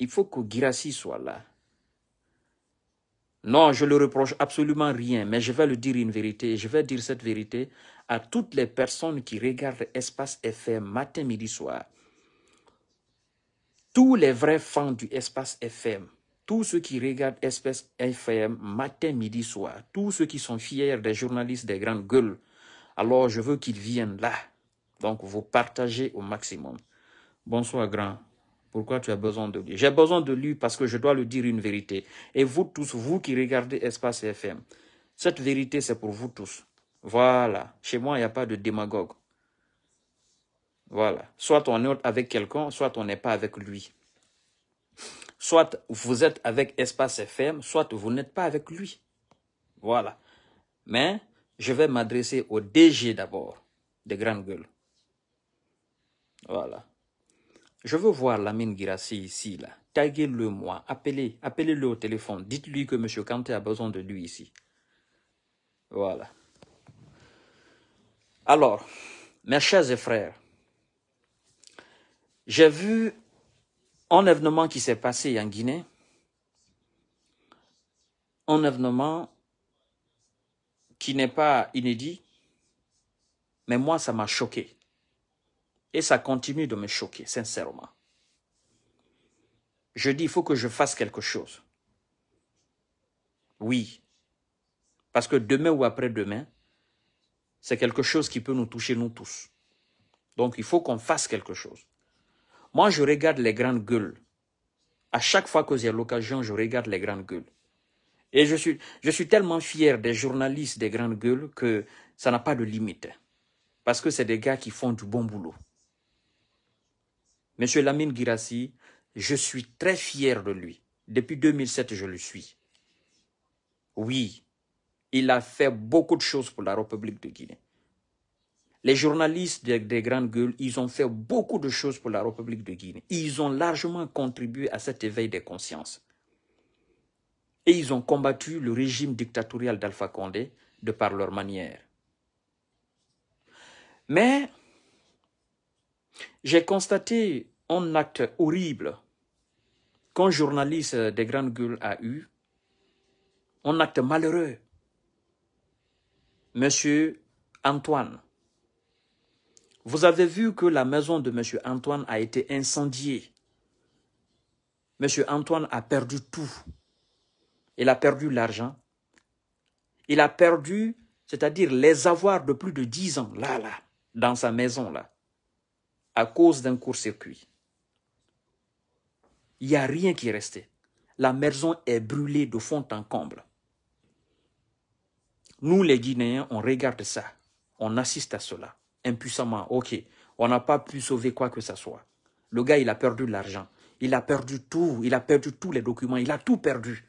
Il faut que Girassi soit là. Non, je ne le reproche absolument rien, mais je vais lui dire une vérité. Je vais dire cette vérité à toutes les personnes qui regardent Espace FM matin, midi, soir. Tous les vrais fans du Espace FM, tous ceux qui regardent Espace FM matin, midi, soir, tous ceux qui sont fiers des journalistes des grandes gueules, alors je veux qu'ils viennent là. Donc, vous partagez au maximum. Bonsoir, grand. Pourquoi tu as besoin de lui J'ai besoin de lui parce que je dois lui dire une vérité. Et vous tous, vous qui regardez Espace FM, cette vérité, c'est pour vous tous. Voilà. Chez moi, il n'y a pas de démagogue. Voilà. Soit on est avec quelqu'un, soit on n'est pas avec lui. Soit vous êtes avec Espace FM, soit vous n'êtes pas avec lui. Voilà. Mais je vais m'adresser au DG d'abord, des grandes gueules. Voilà. Je veux voir Lamine Girassi ici, là. Taguez-le moi, appelez, appelez-le au téléphone. Dites-lui que M. Kanté a besoin de lui ici. Voilà. Alors, mes chers frères, j'ai vu un événement qui s'est passé en Guinée, un événement qui n'est pas inédit, mais moi, ça m'a choqué. Et ça continue de me choquer, sincèrement. Je dis, il faut que je fasse quelque chose. Oui. Parce que demain ou après-demain, c'est quelque chose qui peut nous toucher, nous tous. Donc, il faut qu'on fasse quelque chose. Moi, je regarde les grandes gueules. À chaque fois que j'ai l'occasion, je regarde les grandes gueules. Et je suis, je suis tellement fier des journalistes des grandes gueules que ça n'a pas de limite. Parce que c'est des gars qui font du bon boulot. Monsieur Lamine Girassi, je suis très fier de lui. Depuis 2007, je le suis. Oui, il a fait beaucoup de choses pour la République de Guinée. Les journalistes des, des, grandes gueules, ils ont fait beaucoup de choses pour la République de Guinée. Ils ont largement contribué à cet éveil des consciences. Et ils ont combattu le régime dictatorial d'Alpha Condé de par leur manière. Mais j'ai constaté un acte horrible qu'un journaliste des grandes gueules a eu, un acte malheureux. Monsieur Antoine, vous avez vu que la maison de Monsieur Antoine a été incendiée. Monsieur Antoine a perdu tout. Il a perdu l'argent. Il a perdu, c'est-à-dire les avoirs de plus de 10 ans, là, là, dans sa maison, là à cause d'un court-circuit. Il n'y a rien qui est resté. La maison est brûlée de fond en comble. Nous, les Guinéens, on regarde ça. On assiste à cela. Impuissamment, ok, on n'a pas pu sauver quoi que ce soit. Le gars, il a perdu l'argent. Il a perdu tout. Il a perdu tous les documents. Il a tout perdu.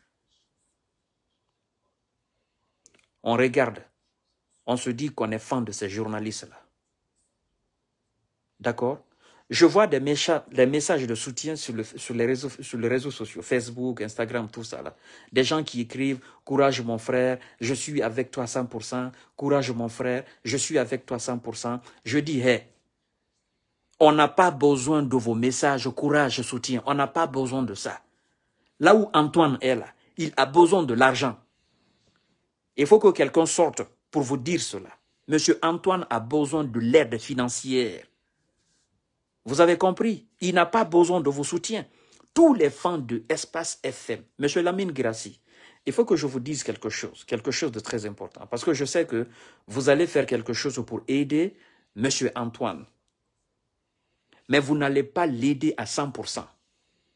On regarde. On se dit qu'on est fan de ces journalistes-là. D'accord Je vois des, messages de soutien sur, les réseaux, sociaux, Facebook, Instagram, tout ça. Là. Des gens qui écrivent « Courage mon frère, je suis avec toi 100%. Courage mon frère, je suis avec toi 100%. » Je dis « hé, on n'a pas besoin de vos messages, courage, soutien. On n'a pas besoin de ça. Là où Antoine est là, il a besoin de l'argent. Il faut que quelqu'un sorte pour vous dire cela. Monsieur Antoine a besoin de l'aide financière. Vous avez compris Il n'a pas besoin de vos soutiens. Tous les fans de Espace FM, M. Lamine Grassi, il faut que je vous dise quelque chose, quelque chose de très important, parce que je sais que vous allez faire quelque chose pour aider Monsieur Antoine. Mais vous n'allez pas l'aider à 100%.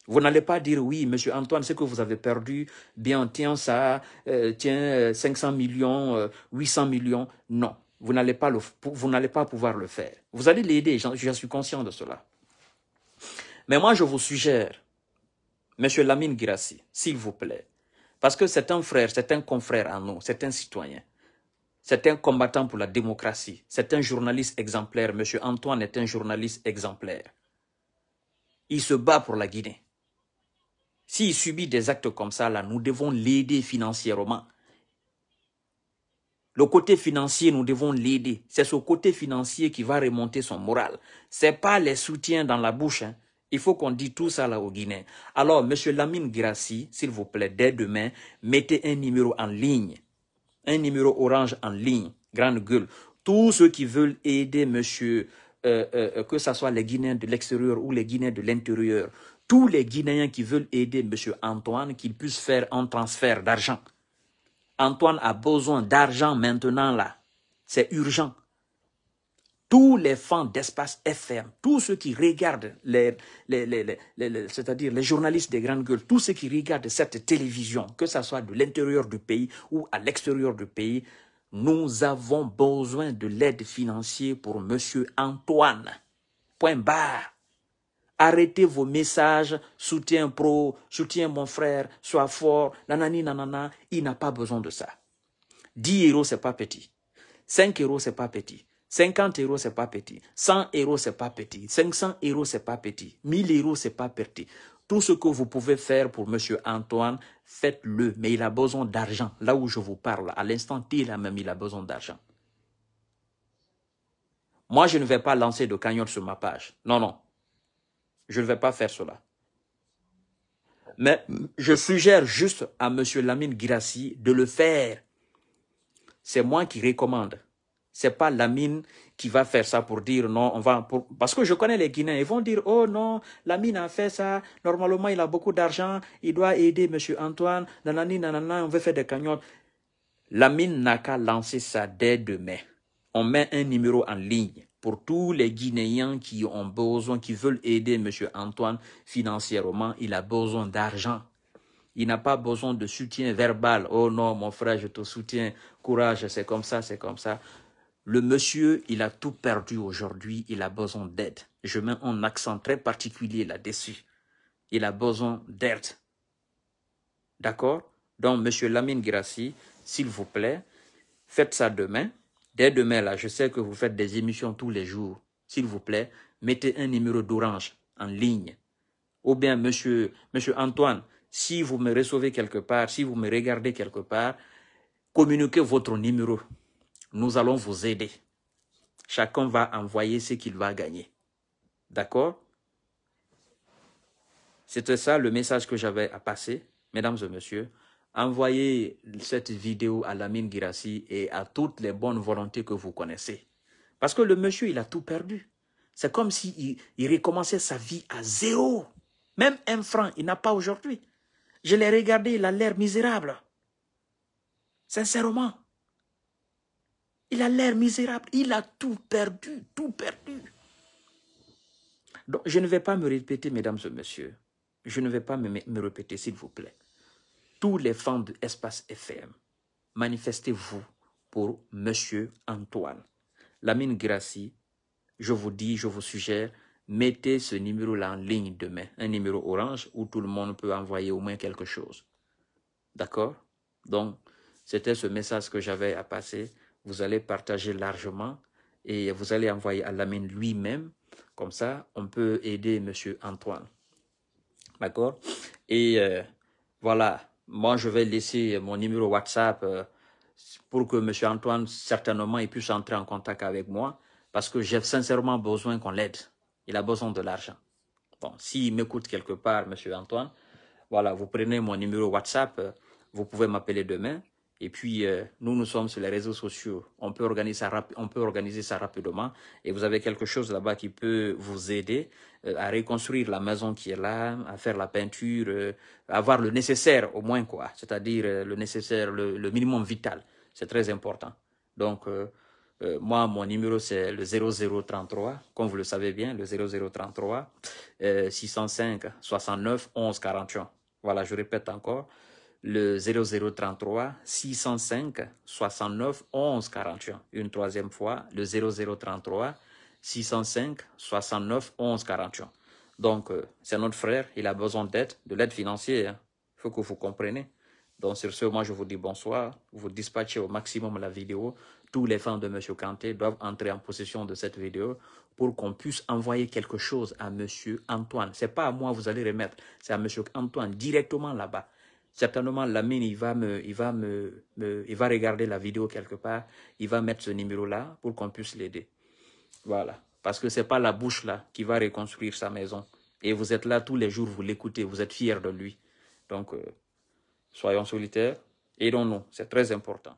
Vous n'allez pas dire, oui, Monsieur Antoine, c'est que vous avez perdu, bien, tiens ça, euh, tiens 500 euh, millions, euh, huit 800 millions. Non, vous n'allez pas, vous n'allez pas pouvoir le faire. Vous allez l'aider, je suis conscient de cela. Mais moi, je vous suggère, Monsieur Lamine Girassi, s'il vous plaît, parce que c'est un frère, c'est un confrère à nous, c'est un citoyen, c'est un combattant pour la démocratie, c'est un journaliste exemplaire. Monsieur Antoine est un journaliste exemplaire. Il se bat pour la Guinée. S'il subit des actes comme ça, là, nous devons l'aider financièrement. Le côté financier, nous devons l'aider. C'est ce côté financier qui va remonter son moral. C'est pas les soutiens dans la bouche. Hein. Il faut qu'on dise tout ça là au Guinée. Alors, Monsieur Lamine Grassi, s'il vous plaît, dès demain, mettez un numéro en ligne. Un numéro orange en ligne. Grande gueule. Tous ceux qui veulent aider Monsieur, euh, euh, euh, que ce soit les Guinéens de l'extérieur ou les Guinéens de l'intérieur, tous les Guinéens qui veulent aider Monsieur Antoine, qu'ils puissent faire un transfert d'argent. Antoine a besoin d'argent maintenant là. C'est urgent. Tous les fans d'espace FM, tous ceux qui regardent, les, c'est-à-dire les journalistes des grandes gueules, tous ceux qui regardent cette télévision, que ce soit de l'intérieur du pays ou à l'extérieur du pays, nous avons besoin de l'aide financière pour M. Antoine. Point barre. Arrêtez vos messages, soutiens pro, soutiens mon frère, sois fort, nanani, nanana. Il n'a pas besoin de ça. 10 euros, c'est pas petit. 5 euros, c'est pas petit. 50 euros, c'est pas petit. 100 euros, c'est pas petit. 500 euros, c'est pas petit. 1000 euros, c'est pas petit. Tout ce que vous pouvez faire pour Monsieur Antoine, faites-le. Mais il a besoin d'argent. Là où je vous parle, à l'instant il a même, il a besoin d'argent. Moi, je ne vais pas lancer de cagnotte sur ma page. Non, non. Je ne vais pas faire cela. Mais je suggère juste à M. Lamine Girassi de le faire. C'est moi qui recommande. C'est pas Lamine qui va faire ça pour dire non, on va parce que je connais les Guinéens, ils vont dire oh non, Lamine a fait ça, normalement il a beaucoup d'argent, il doit aider monsieur Antoine, nanana, on veut faire des cagnottes. Lamine n'a qu'à lancer ça dès demain. On met un numéro en ligne pour tous les Guinéens qui ont besoin, qui veulent aider M. Antoine financièrement, il a besoin d'argent. Il n'a pas besoin de soutien verbal. Oh non, mon frère, je te soutiens. Courage, c'est comme ça, c'est comme ça. Le monsieur, il a tout perdu aujourd'hui. Il a besoin d'aide. Je mets un accent très particulier là-dessus. Il a besoin d'aide. D'accord Donc, monsieur Lamine Grassi, s'il vous plaît, faites ça demain. Dès demain, là, je sais que vous faites des émissions tous les jours. S'il vous plaît, mettez un numéro d'orange en ligne. Ou bien, monsieur, monsieur Antoine, si vous me recevez quelque part, si vous me regardez quelque part, communiquez votre numéro. Nous allons vous aider. Chacun va envoyer ce qu'il va gagner. D'accord C'était ça le message que j'avais à passer, mesdames et messieurs. Envoyez cette vidéo à Lamine Girassi et à toutes les bonnes volontés que vous connaissez. Parce que le monsieur, il a tout perdu. C'est comme s'il il recommençait sa vie à zéro. Même un franc, il n'a pas aujourd'hui. Je l'ai regardé, il a l'air misérable. Sincèrement. Il a l'air misérable. Il a tout perdu, tout perdu. Donc, je ne vais pas me répéter, mesdames et messieurs. Je ne vais pas me répéter, s'il vous plaît tous les fans de Espace FM, manifestez-vous pour Monsieur Antoine. Lamine Gracie je vous dis, je vous suggère, mettez ce numéro-là en ligne demain, un numéro orange où tout le monde peut envoyer au moins quelque chose. D'accord Donc, c'était ce message que j'avais à passer. Vous allez partager largement et vous allez envoyer à Lamine lui-même. Comme ça, on peut aider Monsieur Antoine. D'accord Et euh, voilà moi, je vais laisser mon numéro WhatsApp euh, pour que M. Antoine, certainement, puisse entrer en contact avec moi parce que j'ai sincèrement besoin qu'on l'aide. Il a besoin de l'argent. Bon, s'il m'écoute quelque part, M. Antoine, voilà, vous prenez mon numéro WhatsApp, euh, vous pouvez m'appeler demain et puis, euh, nous, nous sommes sur les réseaux sociaux. On peut, organiser ça on peut organiser ça rapidement. Et vous avez quelque chose là-bas qui peut vous aider euh, à reconstruire la maison qui est là, à faire la peinture, euh, à avoir le nécessaire au moins, quoi. C'est-à-dire le nécessaire, le, le minimum vital. C'est très important. Donc, moi, mon numéro, c'est le 0033, comme vous le savez bien, le 0033 605 69 11 41. Voilà, je répète encore, le 0033 605 69 11 41. Une troisième fois, le 0033 605 69 11 41. Donc, euh, c'est notre frère, il a besoin d'aide, de l'aide financière. Il hein. faut que vous compreniez. Donc, sur ce, moi, je vous dis bonsoir. Vous dispatchez au maximum la vidéo. Tous les fans de M. Kanté doivent entrer en possession de cette vidéo pour qu'on puisse envoyer quelque chose à M. Antoine. Ce n'est pas à moi vous allez remettre, c'est à M. Antoine directement là-bas. Certainement, la il va, me, il, va me, il va regarder la vidéo quelque part, il va mettre ce numéro-là pour qu'on puisse l'aider. Voilà. Parce que ce n'est pas la bouche là qui va reconstruire sa maison. Et vous êtes là tous les jours, vous l'écoutez, vous êtes fiers de lui. Donc, euh, soyons solitaires, aidons-nous, c'est très important.